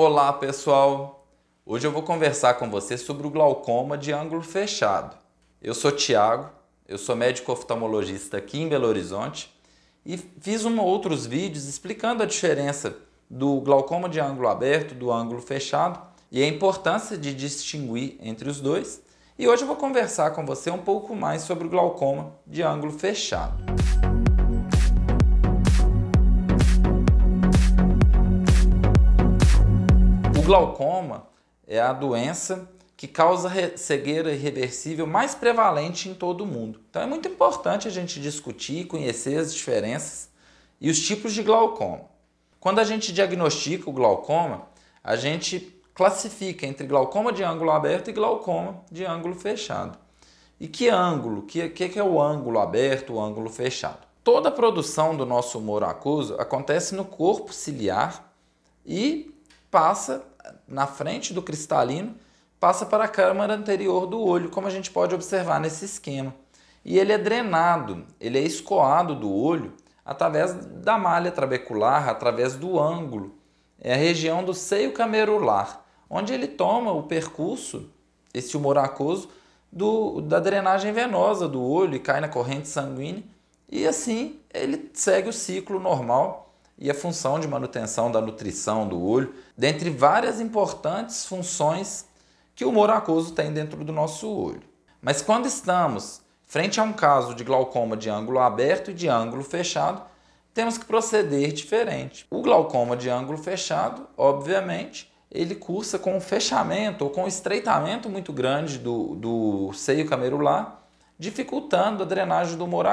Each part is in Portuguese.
Olá pessoal! Hoje eu vou conversar com você sobre o glaucoma de ângulo fechado. Eu sou Tiago, eu sou médico oftalmologista aqui em Belo Horizonte e fiz um, outros vídeos explicando a diferença do glaucoma de ângulo aberto, do ângulo fechado e a importância de distinguir entre os dois. E hoje eu vou conversar com você um pouco mais sobre o glaucoma de ângulo fechado. glaucoma é a doença que causa cegueira irreversível mais prevalente em todo o mundo. Então é muito importante a gente discutir, conhecer as diferenças e os tipos de glaucoma. Quando a gente diagnostica o glaucoma, a gente classifica entre glaucoma de ângulo aberto e glaucoma de ângulo fechado. E que ângulo? O que, que, é o ângulo aberto, o ângulo fechado? Toda a produção do nosso humor acuso acontece no corpo ciliar e passa na frente do cristalino, passa para a câmara anterior do olho, como a gente pode observar nesse esquema. E ele é drenado, ele é escoado do olho através da malha trabecular, através do ângulo. É a região do seio camerular, onde ele toma o percurso, esse humor aquoso, do, da drenagem venosa do olho e cai na corrente sanguínea. E assim ele segue o ciclo normal e a função de manutenção da nutrição do olho, dentre várias importantes funções que o humor aquoso tem dentro do nosso olho. Mas quando estamos frente a um caso de glaucoma de ângulo aberto e de ângulo fechado, temos que proceder diferente. O glaucoma de ângulo fechado, obviamente, ele cursa com um fechamento ou com um estreitamento muito grande do, do seio camerular dificultando a drenagem do humor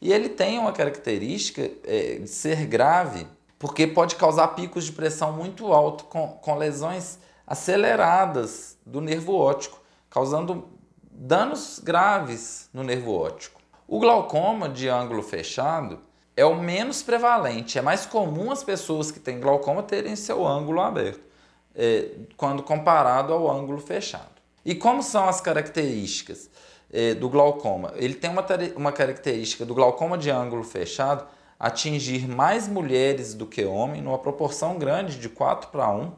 E ele tem uma característica é, de ser grave, porque pode causar picos de pressão muito alto com, com lesões aceleradas do nervo óptico, causando danos graves no nervo óptico. O glaucoma de ângulo fechado é o menos prevalente, é mais comum as pessoas que têm glaucoma terem seu ângulo aberto, é, quando comparado ao ângulo fechado. E como são as características? É, do glaucoma. Ele tem uma, uma característica do glaucoma de ângulo fechado atingir mais mulheres do que homens, numa proporção grande de 4 para 1,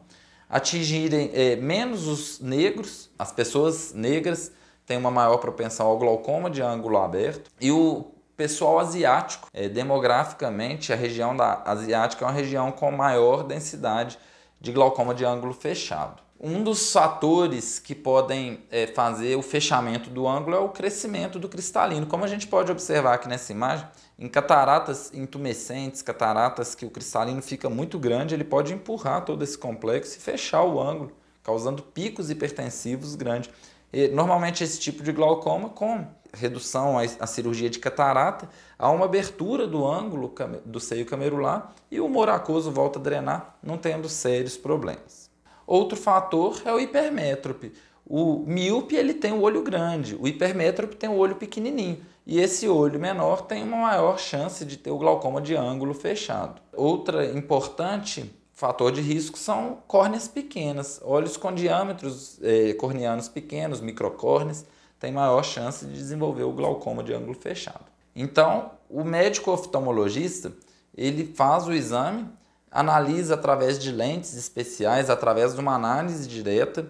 atingirem é, menos os negros, as pessoas negras têm uma maior propensão ao glaucoma de ângulo aberto, e o pessoal asiático, é, demograficamente, a região da asiática é uma região com maior densidade de glaucoma de ângulo fechado. Um dos fatores que podem é, fazer o fechamento do ângulo é o crescimento do cristalino. Como a gente pode observar aqui nessa imagem, em cataratas intumescentes, cataratas que o cristalino fica muito grande, ele pode empurrar todo esse complexo e fechar o ângulo, causando picos hipertensivos grandes. E, normalmente esse tipo de glaucoma, com redução à, à cirurgia de catarata, há uma abertura do ângulo do seio camerular e o moracoso volta a drenar, não tendo sérios problemas. Outro fator é o hipermétrope. O míope ele tem o olho grande, o hipermétrope tem o olho pequenininho. E esse olho menor tem uma maior chance de ter o glaucoma de ângulo fechado. Outra importante fator de risco são córneas pequenas. Olhos com diâmetros eh, corneanos pequenos, microcórneas, tem maior chance de desenvolver o glaucoma de ângulo fechado. Então, o médico oftalmologista, ele faz o exame analisa através de lentes especiais, através de uma análise direta,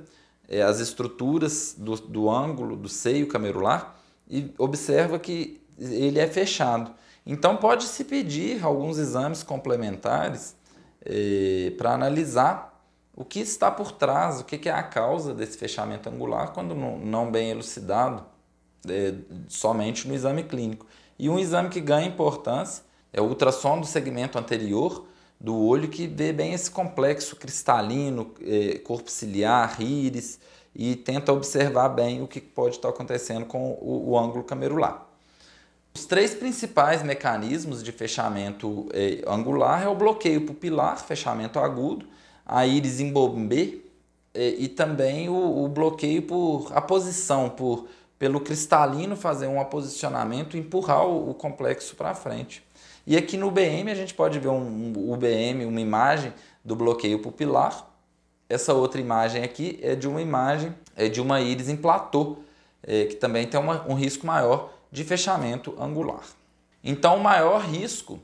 é, as estruturas do, do ângulo do seio camerular e observa que ele é fechado. Então, pode-se pedir alguns exames complementares é, para analisar o que está por trás, o que, que, é a causa desse fechamento angular, quando não, não bem elucidado é, somente no exame clínico. E um exame que ganha importância é o ultrassom do segmento anterior, do olho que vê bem esse complexo cristalino, é, corpo ciliar, íris e tenta observar bem o que pode estar acontecendo com o, o ângulo camerular. Os três principais mecanismos de fechamento é, angular é o bloqueio pupilar, fechamento agudo, a íris em bombê é, e também o, o, bloqueio por aposição, por, pelo cristalino fazer um aposicionamento e empurrar o, o complexo para frente. E aqui no BM a gente pode ver um, um UBM, uma imagem do bloqueio pupilar. Essa outra imagem aqui é de uma imagem é de uma íris em platô, é, que também tem uma, um risco maior de fechamento angular. Então, o maior risco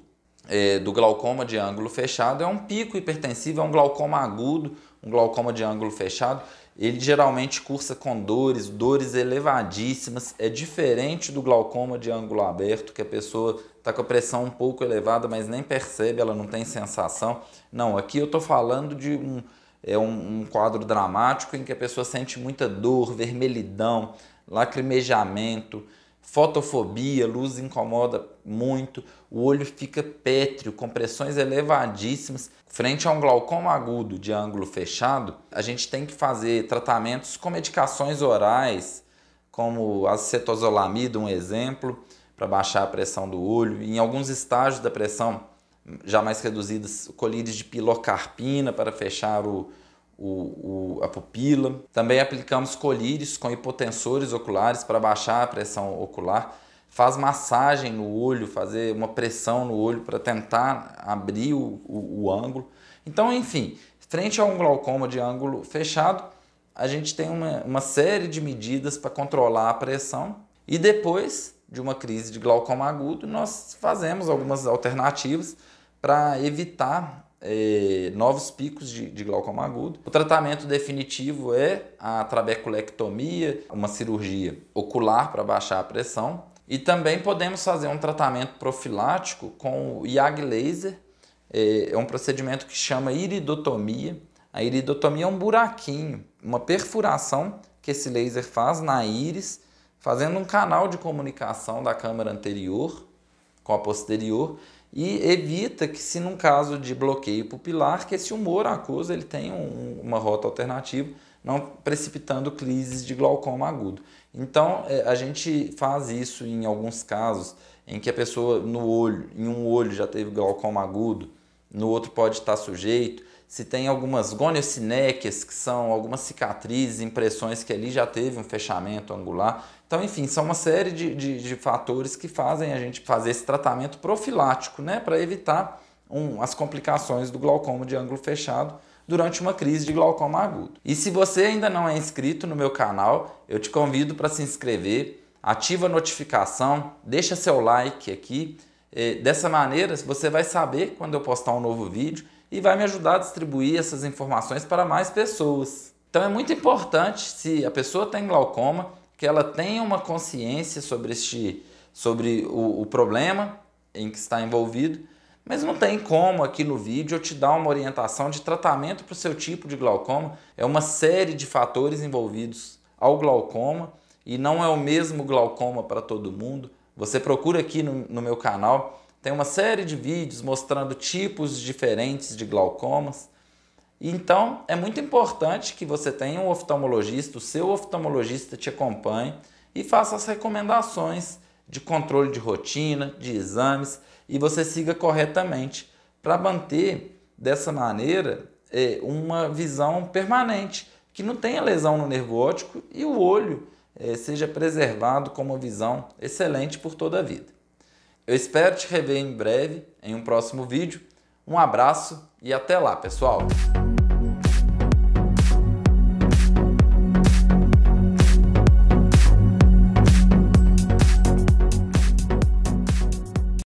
é, do glaucoma de ângulo fechado é um pico hipertensivo, é um glaucoma agudo, um glaucoma de ângulo fechado ele geralmente cursa com dores, dores elevadíssimas. É diferente do glaucoma de ângulo aberto, que a pessoa está com a pressão um pouco elevada, mas nem percebe, ela não tem sensação. Não, aqui eu estou falando de um, é um, um, quadro dramático em que a pessoa sente muita dor, vermelhidão, lacrimejamento, Fotofobia, luz incomoda muito, o olho fica pétreo, com pressões elevadíssimas. Frente a um glaucoma agudo de ângulo fechado, a gente tem que fazer tratamentos com medicações orais, como acetazolamida, um exemplo, para baixar a pressão do olho. Em alguns estágios da pressão já mais reduzidas, colíris de pilocarpina para fechar o, o, o, a pupila. Também aplicamos colírios com hipotensores oculares para baixar a pressão ocular. Faz massagem no olho, fazer uma pressão no olho para tentar abrir o, o ângulo. Então, enfim, frente a um glaucoma de ângulo fechado, a gente tem uma, uma série de medidas para controlar a pressão e depois de uma crise de glaucoma agudo, nós fazemos algumas alternativas para evitar é, novos picos de, de, glaucoma agudo. O tratamento definitivo é a trabeculectomia, uma cirurgia ocular para baixar a pressão. E também podemos fazer um tratamento profilático com o IAG laser, é, é um procedimento que chama iridotomia. A iridotomia é um buraquinho, uma perfuração que esse laser faz na íris, fazendo um canal de comunicação da câmara anterior com a posterior, e evita que, se num caso de bloqueio pupilar, que esse humor acuoso ele tenha um, uma rota alternativa, não precipitando crises de glaucoma agudo. Então, é, a gente faz isso em alguns casos em que a pessoa no olho, em um olho já teve glaucoma agudo, no outro pode estar sujeito, se tem algumas goniocinecas, que são algumas cicatrizes, impressões que ali já teve um fechamento angular. Então, enfim, são uma série de, de, de fatores que fazem a gente fazer esse tratamento profilático, né, para evitar um, as complicações do glaucoma de ângulo fechado durante uma crise de glaucoma agudo. E se você ainda não é inscrito no meu canal, eu te convido para se inscrever, ativa a notificação, deixa seu like aqui. Eh, dessa maneira, você vai saber quando eu postar um novo vídeo e vai me ajudar a distribuir essas informações para mais pessoas. Então é muito importante, se a pessoa tem glaucoma, que ela tenha uma consciência sobre, este, sobre o, o problema em que está envolvido, mas não tem como aqui no vídeo eu te dar uma orientação de tratamento para o seu tipo de glaucoma. É uma série de fatores envolvidos ao glaucoma e não é o mesmo glaucoma para todo mundo. Você procura aqui no, no meu canal tem uma série de vídeos mostrando tipos diferentes de glaucomas. Então, é muito importante que você tenha um oftalmologista, o seu oftalmologista te acompanhe e faça as recomendações de controle de rotina, de exames e você siga corretamente para manter dessa maneira é, uma visão permanente, que não tenha lesão no nervo óptico e o olho é, seja preservado com uma visão excelente por toda a vida. Eu espero te rever em breve em um próximo vídeo. Um abraço e até lá, pessoal!